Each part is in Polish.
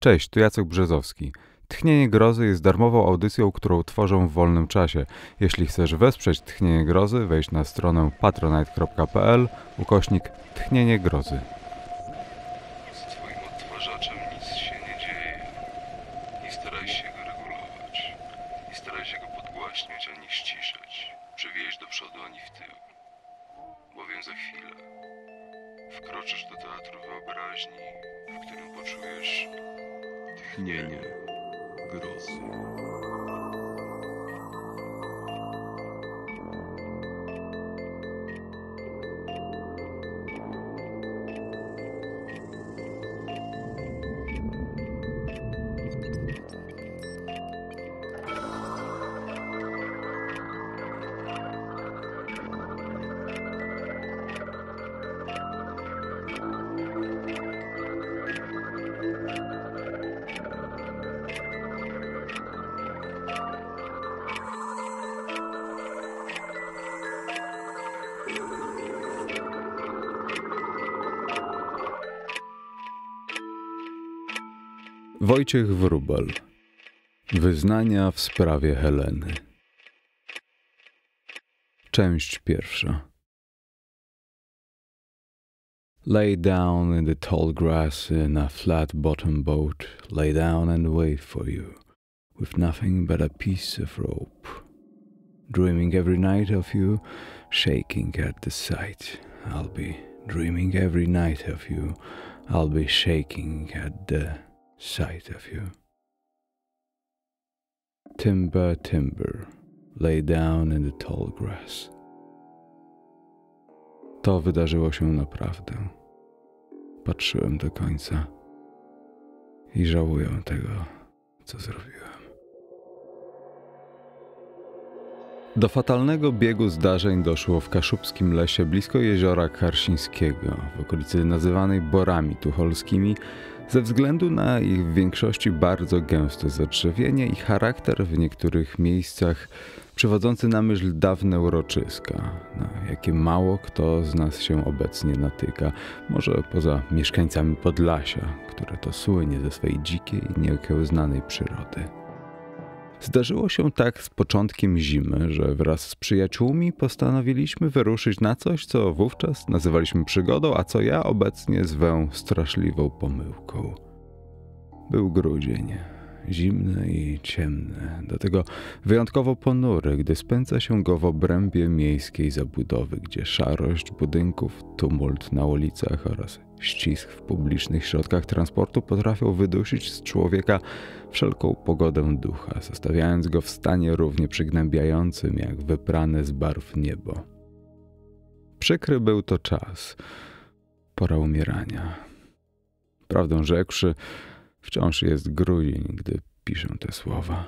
Cześć, tu Jacek Brzezowski. Tchnienie Grozy jest darmową audycją, którą tworzą w wolnym czasie. Jeśli chcesz wesprzeć Tchnienie Grozy, wejdź na stronę patronite.pl ukośnik Tchnienie Grozy. Wojciech Wrubel. Wyznania w sprawie Heleny. Część pierwsza. Lay down in the tall grass in a flat bottomed boat. Lay down and wait for you, with nothing but a piece of rope. Dreaming every night of you, shaking at the sight. I'll be dreaming every night of you. I'll be shaking at the sight of you. Timber, timber, lay down in the tall grass. To wydarzyło się naprawdę. Patrzyłem do końca i żałuję tego, co zrobiłem. Do fatalnego biegu zdarzeń doszło w kaszubskim lesie blisko jeziora Karsińskiego, w okolicy nazywanej Borami Tucholskimi, ze względu na ich w większości bardzo gęste zadrzewienie i charakter w niektórych miejscach przywodzący na myśl dawne uroczyska, na jakie mało kto z nas się obecnie natyka, może poza mieszkańcami Podlasia, które to słynie ze swej dzikiej, nieokiełznanej przyrody. Zdarzyło się tak z początkiem zimy, że wraz z przyjaciółmi postanowiliśmy wyruszyć na coś, co wówczas nazywaliśmy przygodą, a co ja obecnie zwę straszliwą pomyłką. Był grudzień, zimny i ciemny, do tego wyjątkowo ponury, gdy spędza się go w obrębie miejskiej zabudowy, gdzie szarość budynków, tumult na ulicach oraz ścisk w publicznych środkach transportu potrafią wydusić z człowieka wszelką pogodę ducha, zostawiając go w stanie równie przygnębiającym jak wyprane z barw niebo. Przykry był to czas, pora umierania. Prawdą rzekszy, wciąż jest grudzień, gdy piszę te słowa.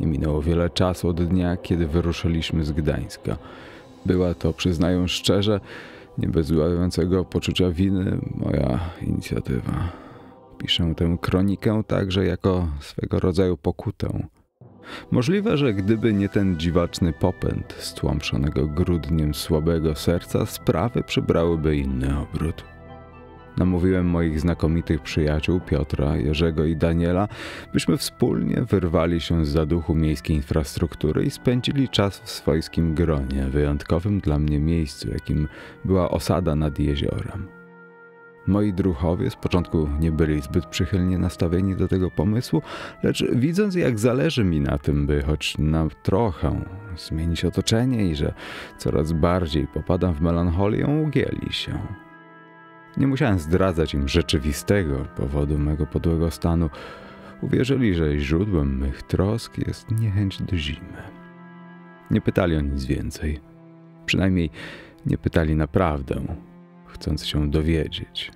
Nie minęło wiele czasu od dnia, kiedy wyruszyliśmy z Gdańska. Była to, przyznaję szczerze, nie bez poczucia winy moja inicjatywa. Piszę tę kronikę także jako swego rodzaju pokutę. Możliwe, że gdyby nie ten dziwaczny popęd stłamszonego grudniem słabego serca, sprawy przybrałyby inny obrót namówiłem moich znakomitych przyjaciół Piotra, Jerzego i Daniela, byśmy wspólnie wyrwali się z zaduchu miejskiej infrastruktury i spędzili czas w swojskim gronie, wyjątkowym dla mnie miejscu, jakim była osada nad jeziorem. Moi druhowie z początku nie byli zbyt przychylnie nastawieni do tego pomysłu, lecz widząc jak zależy mi na tym, by choć na trochę zmienić otoczenie i że coraz bardziej popadam w melancholię, ugięli się. Nie musiałem zdradzać im rzeczywistego powodu mego podłego stanu. Uwierzyli, że źródłem mych trosk jest niechęć do zimy. Nie pytali o nic więcej. Przynajmniej nie pytali naprawdę, chcąc się dowiedzieć.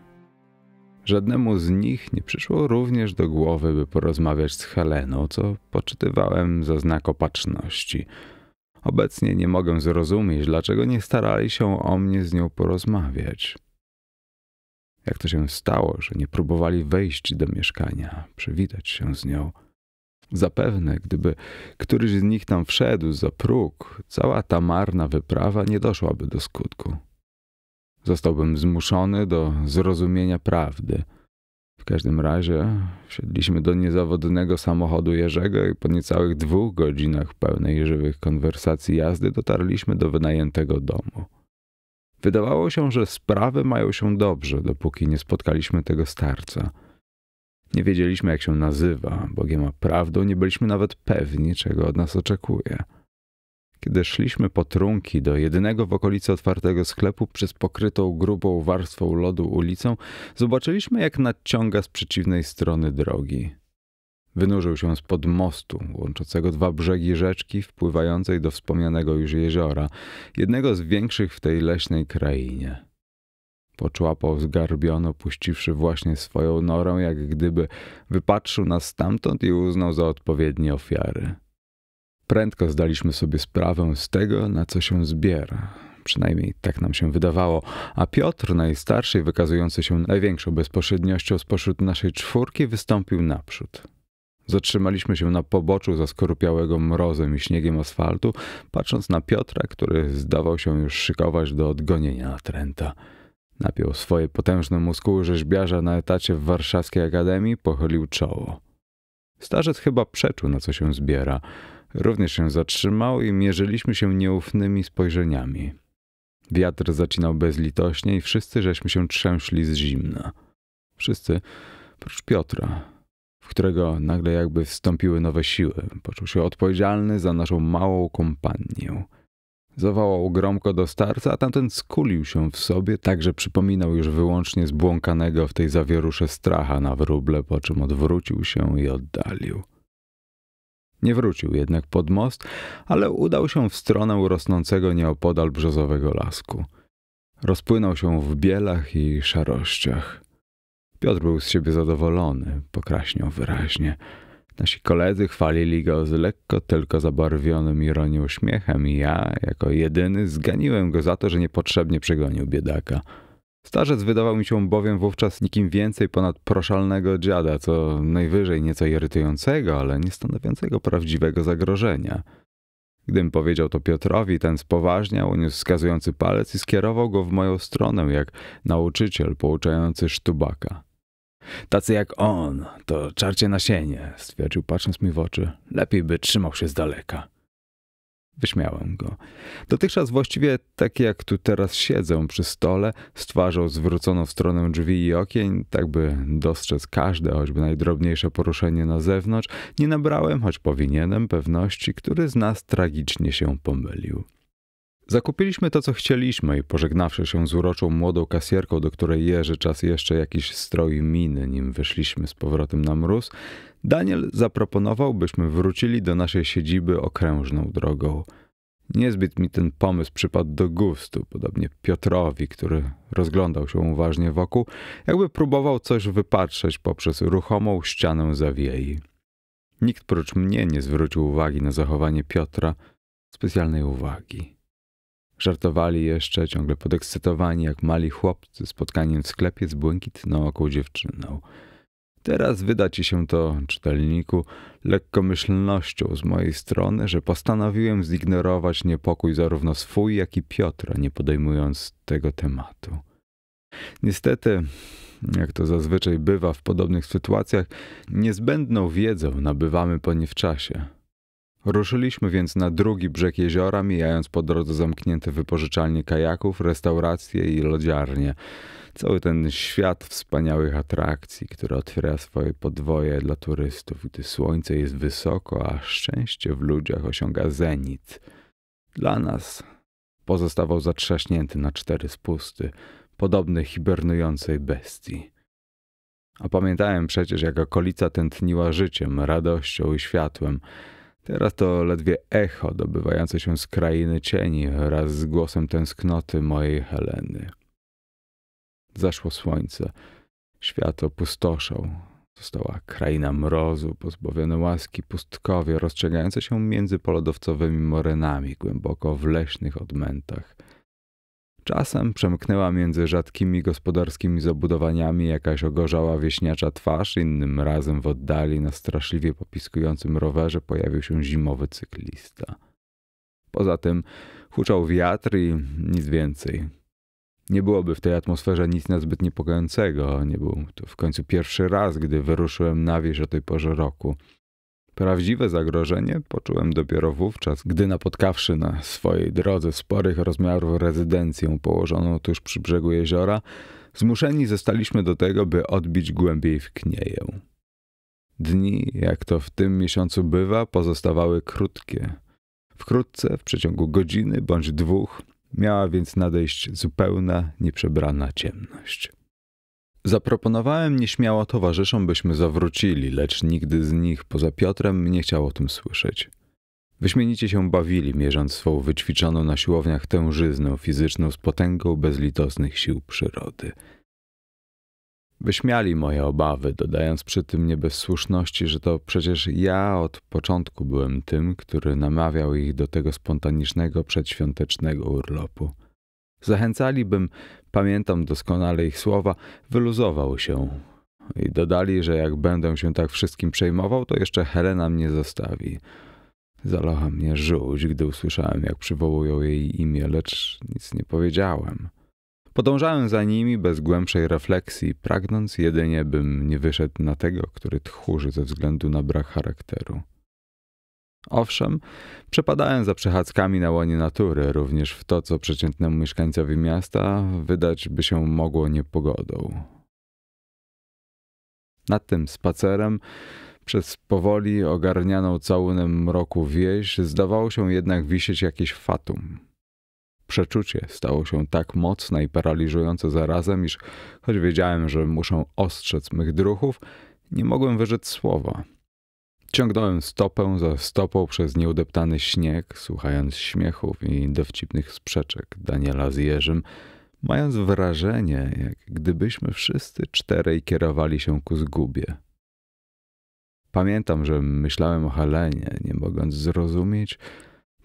Żadnemu z nich nie przyszło również do głowy, by porozmawiać z Heleną, co poczytywałem za znak opatrzności. Obecnie nie mogę zrozumieć, dlaczego nie starali się o mnie z nią porozmawiać. Jak to się stało, że nie próbowali wejść do mieszkania, przywitać się z nią? Zapewne, gdyby któryś z nich tam wszedł za próg, cała ta marna wyprawa nie doszłaby do skutku. Zostałbym zmuszony do zrozumienia prawdy. W każdym razie wsiedliśmy do niezawodnego samochodu Jerzego i po niecałych dwóch godzinach pełnej żywych konwersacji jazdy dotarliśmy do wynajętego domu. Wydawało się, że sprawy mają się dobrze, dopóki nie spotkaliśmy tego starca. Nie wiedzieliśmy, jak się nazywa, Bogiem a prawdą nie byliśmy nawet pewni, czego od nas oczekuje. Kiedy szliśmy po trunki do jedynego w okolicy otwartego sklepu przez pokrytą grubą warstwą lodu ulicą, zobaczyliśmy, jak nadciąga z przeciwnej strony drogi. Wynurzył się spod mostu łączącego dwa brzegi rzeczki wpływającej do wspomnianego już jeziora, jednego z większych w tej leśnej krainie. Poczłapał zgarbiono, puściwszy właśnie swoją norę, jak gdyby wypatrzył nas stamtąd i uznał za odpowiednie ofiary. Prędko zdaliśmy sobie sprawę z tego, na co się zbiera. Przynajmniej tak nam się wydawało, a Piotr, najstarszy, wykazujący się największą bezpośredniością spośród naszej czwórki, wystąpił naprzód. Zatrzymaliśmy się na poboczu zaskorupiałego mrozem i śniegiem asfaltu, patrząc na Piotra, który zdawał się już szykować do odgonienia natręta. Napiął swoje potężne muskuły rzeźbiarza na etacie w warszawskiej akademii, pochylił czoło. Starzec chyba przeczuł, na co się zbiera. Również się zatrzymał i mierzyliśmy się nieufnymi spojrzeniami. Wiatr zacinał bezlitośnie i wszyscy żeśmy się trzęśli z zimna. Wszyscy, prócz Piotra, którego nagle jakby wstąpiły nowe siły. Poczuł się odpowiedzialny za naszą małą kompanię. Zawołał gromko do starca, a tamten skulił się w sobie, tak że przypominał już wyłącznie zbłąkanego w tej zawierusze stracha na wróble, po czym odwrócił się i oddalił. Nie wrócił jednak pod most, ale udał się w stronę rosnącego nieopodal brzozowego lasku. Rozpłynął się w bielach i szarościach. Piotr był z siebie zadowolony, pokraśniał wyraźnie. Nasi koledzy chwalili go z lekko tylko zabarwionym ironią uśmiechem, i ja, jako jedyny, zganiłem go za to, że niepotrzebnie przegonił biedaka. Starzec wydawał mi się bowiem wówczas nikim więcej ponad proszalnego dziada, co najwyżej nieco irytującego, ale nie stanowiącego prawdziwego zagrożenia. Gdym powiedział to Piotrowi, ten spoważniał, uniósł wskazujący palec i skierował go w moją stronę, jak nauczyciel pouczający sztubaka. Tacy jak on to czarcie nasienie, stwierdził patrząc mi w oczy. Lepiej by trzymał się z daleka. Wyśmiałem go. Dotychczas właściwie tak jak tu teraz siedzę przy stole, z twarzą zwróconą w stronę drzwi i okien, tak by dostrzec każde, choćby najdrobniejsze poruszenie na zewnątrz, nie nabrałem, choć powinienem, pewności, który z nas tragicznie się pomylił. Zakupiliśmy to, co chcieliśmy i pożegnawszy się z uroczą młodą kasjerką, do której jeży czas jeszcze jakiś stroi miny, nim wyszliśmy z powrotem na mróz, Daniel zaproponował, byśmy wrócili do naszej siedziby okrężną drogą. Niezbyt mi ten pomysł przypadł do gustu, podobnie Piotrowi, który rozglądał się uważnie wokół, jakby próbował coś wypatrzeć poprzez ruchomą ścianę zawiei. Nikt prócz mnie nie zwrócił uwagi na zachowanie Piotra, specjalnej uwagi. Żartowali jeszcze, ciągle podekscytowani jak mali chłopcy spotkaniem w sklepie z błękitnooką dziewczyną. Teraz wyda ci się to, czytelniku, lekkomyślnością z mojej strony, że postanowiłem zignorować niepokój zarówno swój, jak i Piotra, nie podejmując tego tematu. Niestety, jak to zazwyczaj bywa w podobnych sytuacjach, niezbędną wiedzą nabywamy po nie w czasie. Ruszyliśmy więc na drugi brzeg jeziora, mijając po drodze zamknięte wypożyczalnie kajaków, restauracje i lodziarnie. Cały ten świat wspaniałych atrakcji, który otwiera swoje podwoje dla turystów, gdy słońce jest wysoko, a szczęście w ludziach osiąga zenit. Dla nas pozostawał zatrzaśnięty na cztery spusty, podobny hibernującej bestii. A pamiętałem przecież, jak okolica tętniła życiem, radością i światłem. Teraz to ledwie echo dobywające się z krainy cieni wraz z głosem tęsknoty mojej Heleny. Zaszło słońce. Świat opustoszał. Została kraina mrozu, pozbawione łaski pustkowie, rozciągające się między polodowcowymi morenami, głęboko w leśnych odmętach. Czasem przemknęła między rzadkimi gospodarskimi zabudowaniami jakaś ogorzała wieśniacza twarz, innym razem w oddali na straszliwie popiskującym rowerze pojawił się zimowy cyklista. Poza tym huczał wiatr i nic więcej. Nie byłoby w tej atmosferze nic nazbyt niepokojącego. Nie był to w końcu pierwszy raz, gdy wyruszyłem na wieś o tej porze roku. Prawdziwe zagrożenie poczułem dopiero wówczas, gdy napotkawszy na swojej drodze sporych rozmiarów rezydencję położoną tuż przy brzegu jeziora, zmuszeni zostaliśmy do tego, by odbić głębiej w knieję. Dni, jak to w tym miesiącu bywa, pozostawały krótkie. Wkrótce, w przeciągu godziny bądź dwóch, miała więc nadejść zupełna, nieprzebrana ciemność. Zaproponowałem nieśmiało towarzyszom, byśmy zawrócili, lecz nigdy z nich poza Piotrem nie chciał o tym słyszeć. Wyśmienicie się bawili, mierząc swą wyćwiczoną na siłowniach tężyzną fizyczną z potęgą bezlitosnych sił przyrody. Wyśmiali moje obawy, dodając przy tym nie bez słuszności, że to przecież ja od początku byłem tym, który namawiał ich do tego spontanicznego przedświątecznego urlopu. Zachęcalibym pamiętam doskonale ich słowa, wyluzował się. I dodali, że jak będę się tak wszystkim przejmował, to jeszcze Helena mnie zostawi. Zalała mnie żółć, gdy usłyszałem, jak przywołują jej imię, lecz nic nie powiedziałem. Podążałem za nimi bez głębszej refleksji, pragnąc jedynie, bym nie wyszedł na tego, który tchórzy ze względu na brak charakteru. Owszem, przepadałem za przechadzkami na łonie natury, również w to, co przeciętnemu mieszkańcowi miasta wydać by się mogło niepogodą. Nad tym spacerem, przez powoli ogarnianą całunem mroku wieś, zdawało się jednak wisieć jakieś fatum. Przeczucie stało się tak mocne i paraliżujące zarazem, iż choć wiedziałem, że muszę ostrzec mych druhów, nie mogłem wyrzec słowa – Ciągnąłem stopę za stopą przez nieudeptany śnieg, słuchając śmiechów i dowcipnych sprzeczek Daniela z Jerzym, mając wrażenie, jak gdybyśmy wszyscy czterej kierowali się ku zgubie. Pamiętam, że myślałem o Helenie, nie mogąc zrozumieć,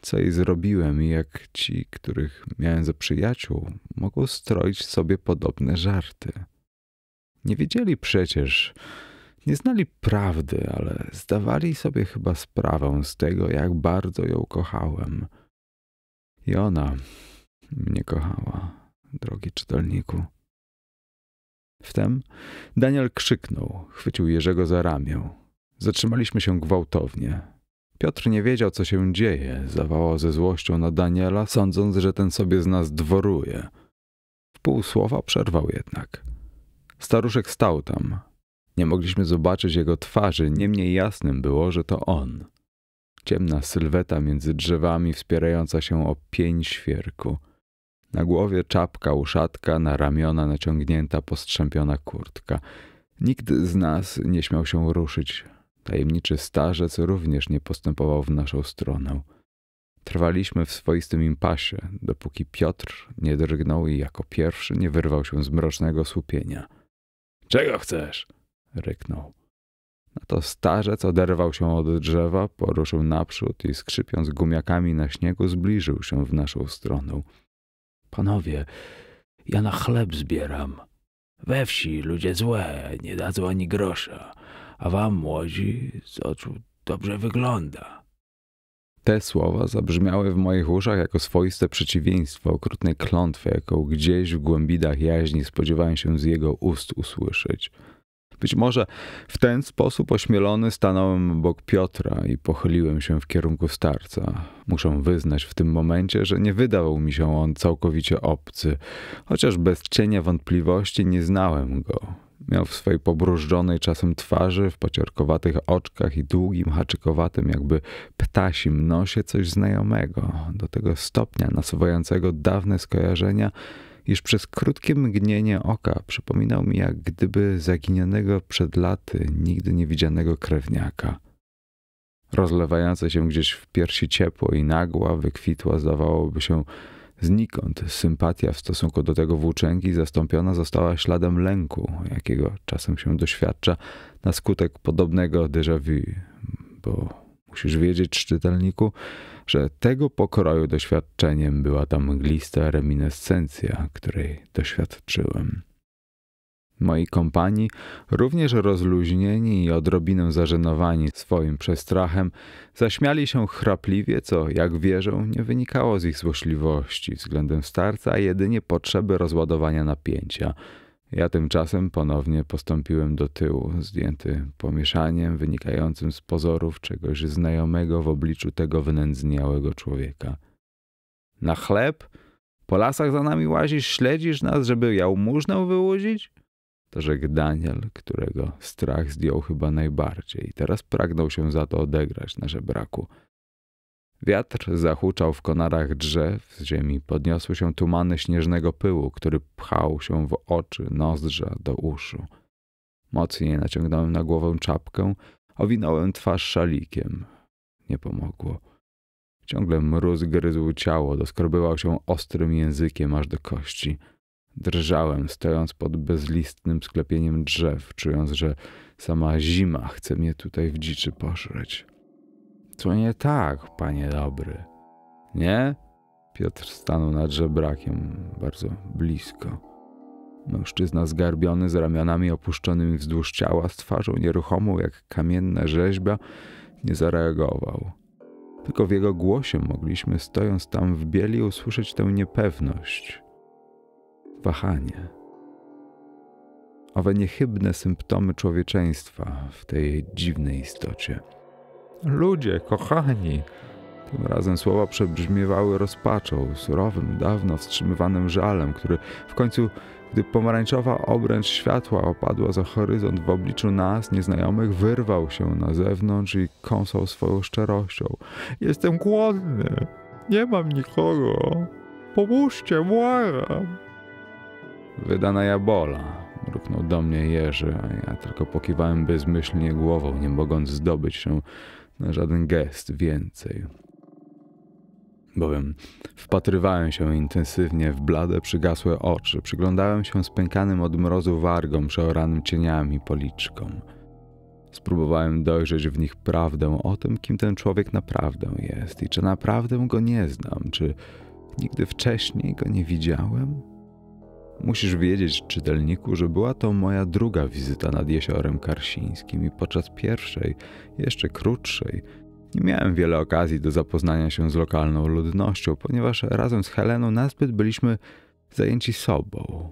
co jej zrobiłem i jak ci, których miałem za przyjaciół, mogą stroić sobie podobne żarty. Nie wiedzieli przecież, nie znali prawdy, ale zdawali sobie chyba sprawę z tego, jak bardzo ją kochałem. I ona mnie kochała, drogi czytelniku. Wtem Daniel krzyknął, chwycił Jerzego za ramię. Zatrzymaliśmy się gwałtownie. Piotr nie wiedział, co się dzieje, zawołał ze złością na Daniela, sądząc, że ten sobie z nas dworuje. W pół słowa przerwał jednak. Staruszek stał tam, nie mogliśmy zobaczyć jego twarzy, niemniej jasnym było, że to on. Ciemna sylweta między drzewami wspierająca się o pień świerku. Na głowie czapka, uszatka, na ramiona naciągnięta, postrzępiona kurtka. Nikt z nas nie śmiał się ruszyć. Tajemniczy starzec również nie postępował w naszą stronę. Trwaliśmy w swoistym impasie, dopóki Piotr nie drgnął i jako pierwszy nie wyrwał się z mrocznego słupienia. Czego chcesz? ryknął. Na no to starzec oderwał się od drzewa, poruszył naprzód i skrzypiąc gumiakami na śniegu zbliżył się w naszą stronę. Panowie, ja na chleb zbieram. We wsi ludzie złe, nie dadzą ani grosza, a wam młodzi z oczu dobrze wygląda. Te słowa zabrzmiały w moich uszach jako swoiste przeciwieństwo okrutnej klątwy, jaką gdzieś w głębinach jaźni spodziewałem się z jego ust usłyszeć. Być może w ten sposób ośmielony stanąłem obok Piotra i pochyliłem się w kierunku starca. Muszę wyznać w tym momencie, że nie wydawał mi się on całkowicie obcy, chociaż bez cienia wątpliwości nie znałem go. Miał w swej pobrużdżonej czasem twarzy, w pociarkowatych oczkach i długim, haczykowatym, jakby ptasim nosie coś znajomego, do tego stopnia nasuwającego dawne skojarzenia, iż przez krótkie mgnienie oka przypominał mi jak gdyby zaginionego przed laty, nigdy nie widzianego krewniaka. Rozlewające się gdzieś w piersi ciepło i nagła, wykwitła, zdawałoby się znikąd, sympatia w stosunku do tego włóczęgi zastąpiona została śladem lęku, jakiego czasem się doświadcza na skutek podobnego déjà vu, bo musisz wiedzieć, czytelniku, że tego pokroju doświadczeniem była ta mglista reminiscencja, której doświadczyłem. Moi kompani, również rozluźnieni i odrobinę zażenowani swoim przestrachem, zaśmiali się chrapliwie, co, jak wierzę, nie wynikało z ich złośliwości względem starca, a jedynie potrzeby rozładowania napięcia – ja tymczasem ponownie postąpiłem do tyłu, zdjęty pomieszaniem wynikającym z pozorów czegoś znajomego w obliczu tego wynędzniałego człowieka. Na chleb? Po lasach za nami łazisz, śledzisz nas, żeby jałmużnę wyłudzić? To rzekł Daniel, którego strach zdjął chyba najbardziej i teraz pragnął się za to odegrać na żebraku. braku. Wiatr zahuczał w konarach drzew, z ziemi podniosły się tumany śnieżnego pyłu, który pchał się w oczy, nozdrza, do uszu. Mocniej naciągnąłem na głowę czapkę, owinąłem twarz szalikiem. Nie pomogło. Ciągle mróz gryzł ciało, doskrobywał się ostrym językiem aż do kości. Drżałem, stojąc pod bezlistnym sklepieniem drzew, czując, że sama zima chce mnie tutaj w dziczy pożreć. Tu nie tak, panie dobry. Nie? Piotr stanął nad żebrakiem, bardzo blisko. Mężczyzna zgarbiony, z ramionami opuszczonymi wzdłuż ciała, z twarzą nieruchomą jak kamienna rzeźba, nie zareagował. Tylko w jego głosie mogliśmy, stojąc tam w bieli, usłyszeć tę niepewność, wahanie. Owe niechybne symptomy człowieczeństwa w tej dziwnej istocie. Ludzie, kochani! Tym razem słowa przebrzmiewały rozpaczą, surowym, dawno wstrzymywanym żalem, który w końcu, gdy pomarańczowa obręcz światła opadła za horyzont w obliczu nas, nieznajomych, wyrwał się na zewnątrz i kąsał swoją szczerością. Jestem głodny! Nie mam nikogo! Pomóżcie, błagam! Wydana jabola, mruknął do mnie Jerzy, a ja tylko pokiwałem bezmyślnie głową, nie mogąc zdobyć się na żaden gest więcej. Bowiem wpatrywałem się intensywnie w blade, przygasłe oczy, przyglądałem się spękanym od mrozu wargom, przeoranym cieniami policzkom. Spróbowałem dojrzeć w nich prawdę o tym, kim ten człowiek naprawdę jest i czy naprawdę go nie znam, czy nigdy wcześniej go nie widziałem. Musisz wiedzieć, czytelniku, że była to moja druga wizyta nad jeziorem karsińskim i podczas pierwszej, jeszcze krótszej, nie miałem wiele okazji do zapoznania się z lokalną ludnością, ponieważ razem z Heleną nazbyt byliśmy zajęci sobą.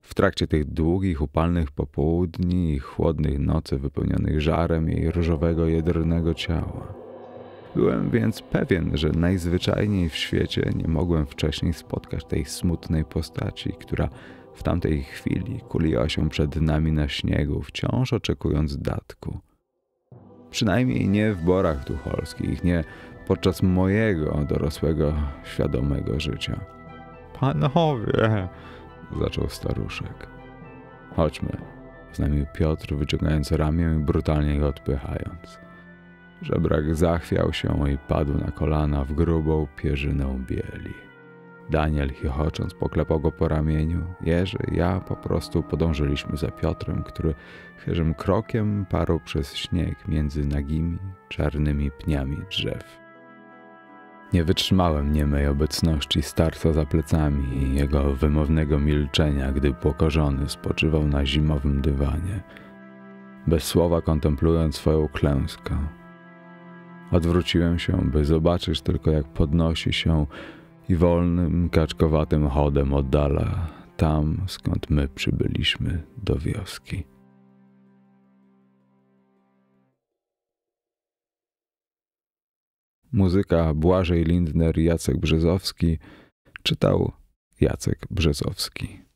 W trakcie tych długich, upalnych popołudni i chłodnych nocy wypełnionych żarem jej różowego, jedrnego ciała. Byłem więc pewien, że najzwyczajniej w świecie nie mogłem wcześniej spotkać tej smutnej postaci, która w tamtej chwili kuliła się przed nami na śniegu, wciąż oczekując datku. Przynajmniej nie w borach tucholskich, nie podczas mojego dorosłego, świadomego życia. Panowie, zaczął staruszek. Chodźmy, znamił Piotr, wyciągając ramię i brutalnie go odpychając. Żebrak zachwiał się i padł na kolana w grubą pierzynę bieli. Daniel chichocząc poklepał go po ramieniu. Jerzy, ja po prostu podążyliśmy za Piotrem, który świeżym krokiem parł przez śnieg między nagimi, czarnymi pniami drzew. Nie wytrzymałem niemej obecności starca za plecami i jego wymownego milczenia, gdy pokorzony spoczywał na zimowym dywanie, bez słowa kontemplując swoją klęskę. Odwróciłem się, by zobaczyć tylko jak podnosi się i wolnym, kaczkowatym chodem oddala tam, skąd my przybyliśmy do wioski. Muzyka Błażej Lindner, Jacek Brzezowski czytał Jacek Brzezowski.